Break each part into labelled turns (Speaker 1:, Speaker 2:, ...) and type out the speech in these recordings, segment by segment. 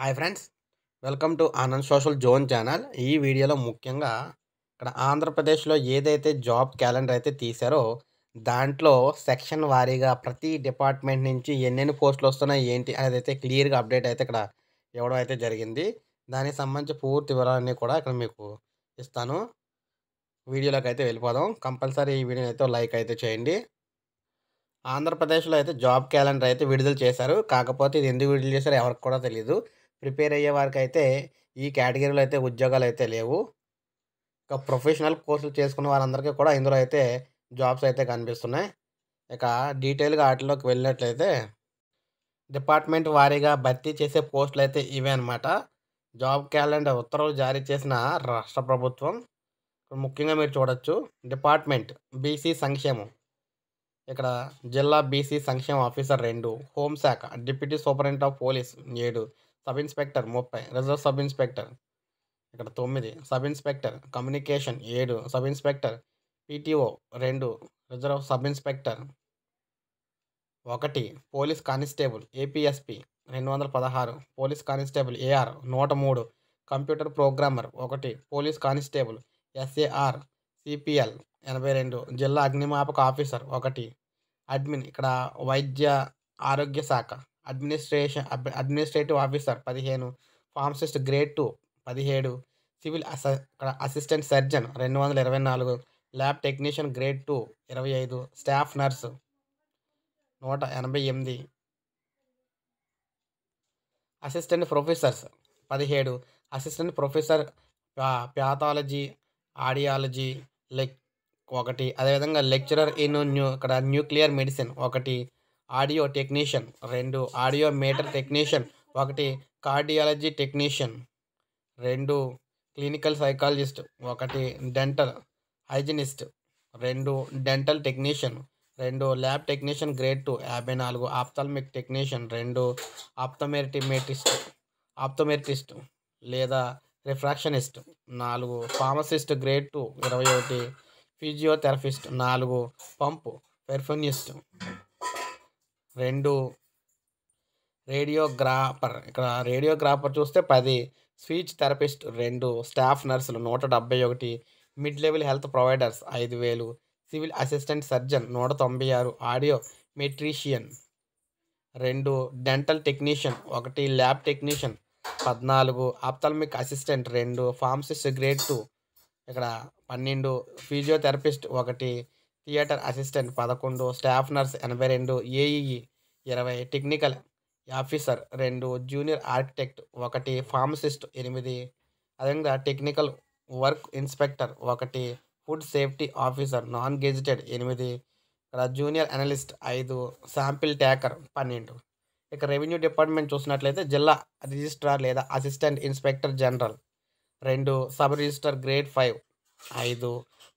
Speaker 1: hi friends welcome to Anand social zone channel ఈ వీడియోలో ముఖ్యంగా ఇక్కడ ఆంధ్రప్రదేశ్లో ఏదైతే జాబ్ క్యాలెండర్ అయితే తీశారో దాంట్లో సెక్షన్ వారీగా ప్రతి డిపార్ట్మెంట్ నుంచి ఎన్నెన్ని పోస్టులు వస్తున్నాయి ఏంటి అనేది అయితే క్లియర్గా అప్డేట్ అయితే ఇక్కడ ఇవ్వడం అయితే జరిగింది దానికి సంబంధించి పూర్తి వివరాలన్నీ కూడా ఇక్కడ మీకు ఇస్తాను వీడియోలోకి అయితే వెళ్ళిపోదాం కంపల్సరీ ఈ వీడియోని అయితే లైక్ అయితే చేయండి ఆంధ్రప్రదేశ్లో అయితే జాబ్ క్యాలెండర్ అయితే విడుదల చేశారు కాకపోతే ఇది ఎందుకు విడుదల చేశారో ఎవరికి కూడా తెలియదు ప్రిపేర్ అయ్యే వారికి అయితే ఈ కేటగిరీలో అయితే ఉద్యోగాలు అయితే లేవు ఇక ప్రొఫెషనల్ కోర్సులు చేసుకున్న వారందరికీ కూడా ఇందులో అయితే జాబ్స్ అయితే కనిపిస్తున్నాయి ఇక డీటెయిల్గా వాటిలోకి వెళ్ళినట్లయితే డిపార్ట్మెంట్ వారీగా భర్తీ చేసే పోస్టులు అయితే ఇవే అనమాట జాబ్ క్యాలెండర్ ఉత్తర్వులు జారీ చేసిన రాష్ట్ర ప్రభుత్వం ముఖ్యంగా మీరు చూడొచ్చు డిపార్ట్మెంట్ బీసీ సంక్షేమం ఇక్కడ జిల్లా బీసీ సంక్షేమ ఆఫీసర్ రెండు హోంశాఖ డిప్యూటీ సూపరింటెండెంట్ ఆఫ్ పోలీస్ ఏడు సబ్ ఇన్స్పెక్టర్ ముప్పై రిజర్వ్ సబ్ ఇన్స్పెక్టర్ ఇక్కడ తొమ్మిది సబ్ ఇన్స్పెక్టర్ కమ్యూనికేషన్ ఏడు సబ్ ఇన్స్పెక్టర్ పీటీఓ రెండు రిజర్వ్ సబ్ ఇన్స్పెక్టర్ ఒకటి పోలీస్ కానిస్టేబుల్ ఏపీఎస్పి రెండు వందల పదహారు పోలీస్ కానిస్టేబుల్ ఏఆర్ నూట మూడు కంప్యూటర్ ప్రోగ్రామర్ ఒకటి పోలీస్ కానిస్టేబుల్ ఎస్ఏఆర్ సిపిఎల్ ఎనభై రెండు జిల్లా అగ్నిమాపక ఆఫీసర్ ఒకటి అడ్మిన్ ఇక్కడ వైద్య ఆరోగ్య శాఖ అడ్మినిస్ట్రేషన్ అడ్మినిస్ట్రేటివ్ ఆఫీసర్ పదిహేను ఫార్మసిస్ట్ గ్రేడ్ టూ పదిహేడు సివిల్ అస అసిస్టెంట్ సర్జన్ రెండు వందల ఇరవై నాలుగు ల్యాబ్ టెక్నీషియన్ గ్రేడ్ టూ ఇరవై ఐదు స్టాఫ్ నర్సు నూట ఎనభై ఎనిమిది అసిస్టెంట్ ప్రొఫెసర్స్ పదిహేడు అసిస్టెంట్ ప్రొఫెసర్ ప్యాథాలజీ ఆడియాలజీ లెక్ ఒకటి అదేవిధంగా లెక్చరర్ ఇన్ న్యూ ఇక్కడ న్యూక్లియర్ మెడిసిన్ ఒకటి ఆడియో టెక్నీషియన్ రెండు ఆడియో మీటర్ టెక్నీషియన్ ఒకటి కార్డియాలజీ టెక్నీషియన్ రెండు క్లినికల్ సైకాలజిస్ట్ ఒకటి డెంటల్ హైజినిస్ట్ రెండు డెంటల్ టెక్నీషియన్ రెండు ల్యాబ్ టెక్నీషియన్ గ్రేడ్ టూ యాభై నాలుగు ఆప్థల్మిక్ టెక్నీషియన్ రెండు ఆప్థమెరిటిమేటిస్ట్ ఆప్థమెరిటిస్ట్ లేదా రిఫ్రాక్షనిస్ట్ నాలుగు ఫార్మసిస్ట్ గ్రేడ్ టూ ఇరవై ఒకటి ఫిజియోథెరపిస్ట్ నాలుగు పంపు పెర్ఫ్యూనిస్ట్ రెండు రేడియోగ్రాఫర్ ఇక్కడ రేడియోగ్రాఫర్ చూస్తే పది స్పీచ్ థెరపిస్ట్ రెండు స్టాఫ్ నర్సులు నూట డెబ్బై ఒకటి మిడ్ లెవెల్ హెల్త్ ప్రొవైడర్స్ ఐదు వేలు సివిల్ అసిస్టెంట్ సర్జన్ నూట తొంభై ఆరు ఆడియో మెట్రీషియన్ రెండు డెంటల్ టెక్నీషియన్ ఒకటి ల్యాబ్ టెక్నీషియన్ పద్నాలుగు అప్థల్మిక్ అసిస్టెంట్ రెండు ఫార్మసిస్ట్ గ్రేడ్ టూ ఇక్కడ పన్నెండు ఫిజియోథెరపిస్ట్ ఒకటి థియేటర్ అసిస్టెంట్ పదకొండు స్టాఫ్ నర్స్ ఎనభై రెండు ఏఈఈ ఇరవై టెక్నికల్ ఆఫీసర్ రెండు జూనియర్ ఆర్కిటెక్ట్ ఒకటి ఫార్మసిస్ట్ ఎనిమిది అదేవిధంగా టెక్నికల్ వర్క్ ఇన్స్పెక్టర్ ఒకటి food safety officer non gazetted ఎనిమిది ఇక్కడ జూనియర్ అనలిస్ట్ ఐదు శాంపిల్ ట్యాకర్ పన్నెండు ఇక రెవెన్యూ డిపార్ట్మెంట్ చూసినట్లయితే జిల్లా రిజిస్ట్రార్ లేదా అసిస్టెంట్ ఇన్స్పెక్టర్ జనరల్ రెండు సబ్ రిజిస్టర్ గ్రేడ్ ఫైవ్ ఐదు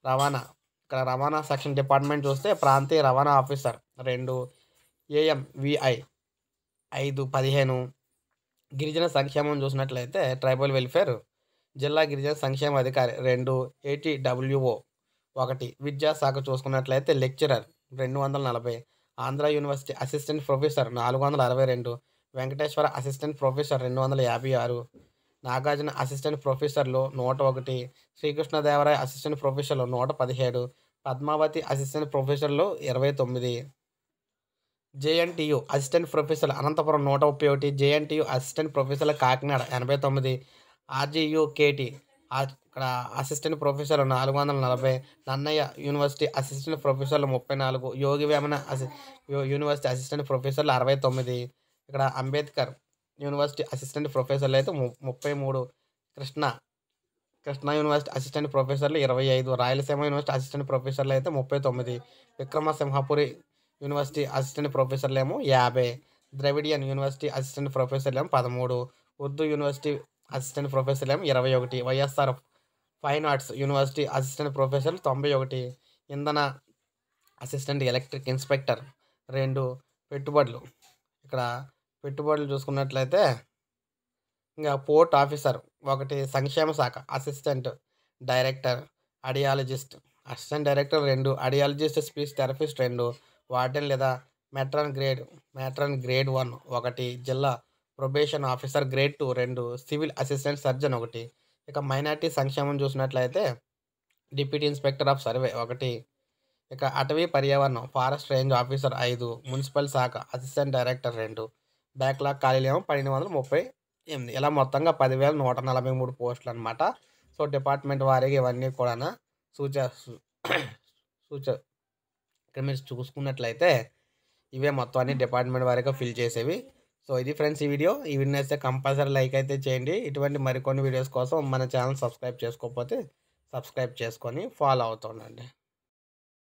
Speaker 1: రవాణా ఇక్కడ రవాణా సెక్షన్ డిపార్ట్మెంట్ చూస్తే ప్రాంతీయ రవాణా ఆఫీసర్ రెండు విఐ ఐదు పదిహేను గిరిజన సంక్షేమం చూసినట్లయితే ట్రైబల్ వెల్ఫేర్ జిల్లా గిరిజన సంక్షేమ అధికారి రెండు ఏటీడబ్ల్యూఓ ఒకటి విద్యాశాఖ చూసుకున్నట్లయితే లెక్చరర్ రెండు వందల నలభై ఆంధ్ర యూనివర్సిటీ అసిస్టెంట్ ప్రొఫెసర్ నాలుగు వందల అరవై రెండు వెంకటేశ్వర అసిస్టెంట్ ప్రొఫెసర్ రెండు వందల యాభై ఆరు నాగార్జున అసిస్టెంట్ ప్రొఫెసర్లు నూట ఒకటి శ్రీకృష్ణదేవరాయ అసిస్టెంట్ ప్రొఫెసర్లు నూట పదిహేడు పద్మావతి అసిస్టెంట్ ప్రొఫెసర్లు ఇరవై తొమ్మిది జేఎన్టీయు అసిస్టెంట్ ప్రొఫెసర్ అనంతపురం నూట ముప్పై ఒకటి జేఎన్టీయు అసిస్టెంట్ ప్రొఫెసర్ కాకినాడ ఎనభై తొమ్మిది కేటీ ఇక్కడ అసిస్టెంట్ ప్రొఫెసర్ నాలుగు వందల నలభై నన్నయ్య యూనివర్సిటీ అసిస్టెంట్ ప్రొఫెసర్లు ముప్పై నాలుగు యోగి వేమన అసి యూనివర్సిటీ అసిస్టెంట్ ప్రొఫెసర్లు అరవై తొమ్మిది ఇక్కడ అంబేద్కర్ యూనివర్సిటీ అసిస్టెంట్ ప్రొఫెసర్లు అయితే ముప్పై మూడు కృష్ణ కృష్ణా యూనివర్సిటీ అసిస్టెంట్ ప్రొఫెసర్లు ఇరవై ఐదు రాయలసీమ యూనివర్సిటీ అసిస్టెంట్ ప్రొఫెసర్లు అయితే ముప్పై తొమ్మిది విక్రమసింహపురి యూనివర్సిటీ అసిస్టెంట్ ప్రొఫెసర్లు ఏమో యాభై ద్రవిడియన్ యూనివర్సిటీ అసిస్టెంట్ ప్రొఫెసర్లు ఏమో పదమూడు ఉర్దూ యూనివర్సిటీ అసిస్టెంట్ ప్రొఫెసర్లు ఏమో ఇరవై ఒకటి YSR fine arts university assistant ప్రొఫెసర్లు తొంభై ఒకటి ఇంధన అసిస్టెంట్ ఎలక్ట్రిక్ ఇన్స్పెక్టర్ రెండు పెట్టుబడులు ఇక్కడ పెట్టుబడులు చూసుకున్నట్లయితే ఇంకా పోర్ట్ ఆఫీసర్ ఒకటి సంక్షేమ శాఖ assistant director audiologist assistant director రెండు అడియాలజిస్ట్ స్పీచ్ థెరపిస్ట్ రెండు వార్డెన్ లేదా matron grade matron grade one ఒకటి జిల్లా ప్రొబేషన్ ఆఫీసర్ గ్రేడ్ టూ రెండు సివిల్ అసిస్టెంట్ సర్జన్ ఒకటి ఇక మైనార్టీ సంక్షేమం చూసినట్లయితే డిప్యూటీ ఇన్స్పెక్టర్ ఆఫ్ సర్వే ఒకటి ఇక అటవీ పర్యావరణం ఫారెస్ట్ రేంజ్ ఆఫీసర్ ఐదు మున్సిపల్ శాఖ అసిస్టెంట్ డైరెక్టర్ రెండు బ్యాక్లాగ్ ఖాళీలేమో పన్నెండు వందల ముప్పై ఎనిమిది ఇలా మొత్తంగా పదివేల నూట నలభై మూడు పోస్టులు అనమాట సో డిపార్ట్మెంట్ వారికి ఇవన్నీ కూడా సూచ సూచ ఇక్కడ మీరు చూసుకున్నట్లయితే ఇవే మొత్తం అన్ని డిపార్ట్మెంట్ వారికి ఫిల్ చేసేవి సో ఇది ఫ్రెండ్స్ ఈ వీడియో ఈ వీడియో అయితే కంపల్సరీ లైక్ అయితే చేయండి ఇటువంటి మరికొన్ని వీడియోస్ కోసం మన ఛానల్ సబ్స్క్రైబ్ చేసుకోకపోతే సబ్స్క్రైబ్ చేసుకొని ఫాలో అవుతుండండి